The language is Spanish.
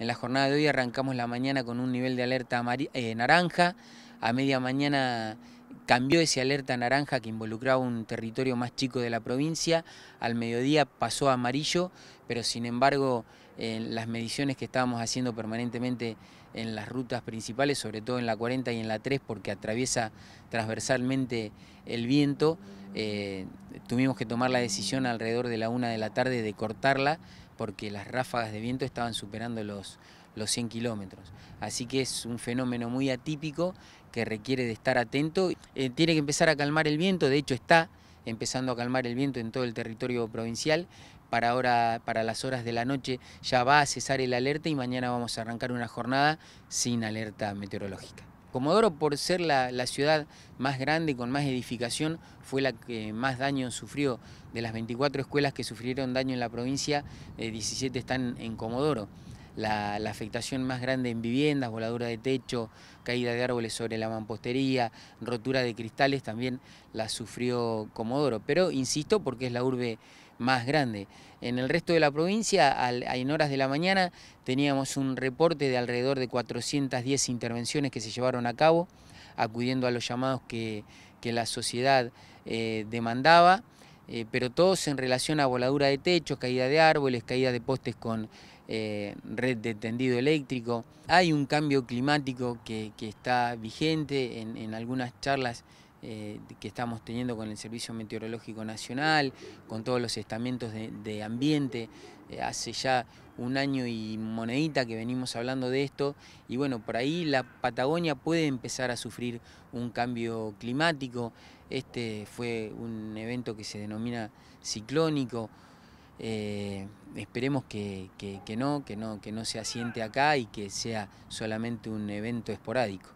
En la jornada de hoy arrancamos la mañana con un nivel de alerta eh, naranja, a media mañana cambió ese alerta naranja que involucraba un territorio más chico de la provincia, al mediodía pasó a amarillo, pero sin embargo en eh, las mediciones que estábamos haciendo permanentemente en las rutas principales, sobre todo en la 40 y en la 3, porque atraviesa transversalmente el viento, eh, tuvimos que tomar la decisión alrededor de la 1 de la tarde de cortarla, porque las ráfagas de viento estaban superando los, los 100 kilómetros. Así que es un fenómeno muy atípico que requiere de estar atento. Eh, tiene que empezar a calmar el viento, de hecho está empezando a calmar el viento en todo el territorio provincial. Para, ahora, para las horas de la noche ya va a cesar el alerta y mañana vamos a arrancar una jornada sin alerta meteorológica. Comodoro, por ser la, ciudad más grande, con más edificación, fue la que más daño sufrió. De las 24 escuelas que sufrieron daño en la provincia, 17 eh, están en Comodoro la, afectación más grande en viviendas, voladura de techo, caída de árboles sobre la mampostería, rotura de cristales, también la sufrió Comodoro. Pero insisto, porque es la urbe más grande. En el resto de la provincia, en horas de la mañana, teníamos un reporte de alrededor de 410 intervenciones que se llevaron a cabo, acudiendo a los llamados que, la sociedad eh, demandaba eh, pero todos en relación a voladura de techos, caída de árboles, caída de postes con eh, red de tendido eléctrico. Hay un cambio climático que, está vigente en algunas charlas eh, que estamos teniendo con el Servicio Meteorológico Nacional, con todos los estamentos de, ambiente. Eh, hace ya un año y monedita que venimos hablando de esto y bueno, por ahí la Patagonia puede empezar a sufrir un cambio climático. Este fue un evento que se denomina ciclónico. Eh, esperemos que, no, que no, que no se asiente acá y que sea solamente un evento esporádico.